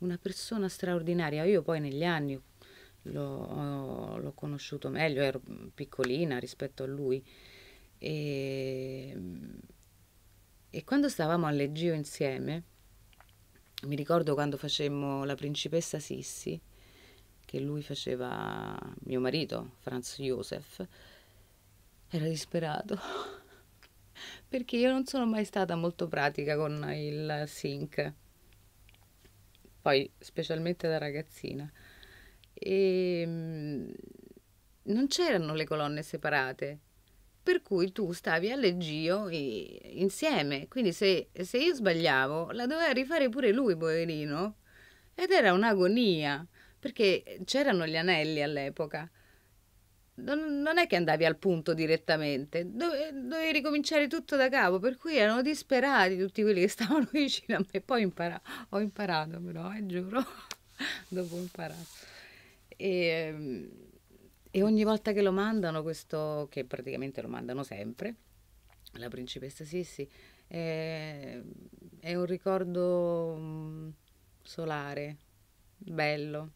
una persona straordinaria. Io poi negli anni l'ho, l'ho conosciuto meglio, ero piccolina rispetto a lui. E, e quando stavamo a Leggio insieme, mi ricordo quando facemmo La principessa Sissi, che lui faceva mio marito, Franz Josef, era disperato perché io non sono mai stata molto pratica con il sync poi specialmente da ragazzina. E ehm, non c'erano le colonne separate, per cui tu stavi a leggio insieme, quindi se, se io sbagliavo la doveva rifare pure lui, poverino, ed era un'agonia, perché c'erano gli anelli all'epoca non è che andavi al punto direttamente, dove, dovevi ricominciare tutto da capo, per cui erano disperati tutti quelli che stavano vicino a me. Poi impara- ho imparato, però, eh, giuro, dopo ho imparato. E, ehm, e, ogni volta che lo mandano, questo, che praticamente lo mandano sempre, la principessa Sissi, è, ehm, è un ricordo mm, solare, bello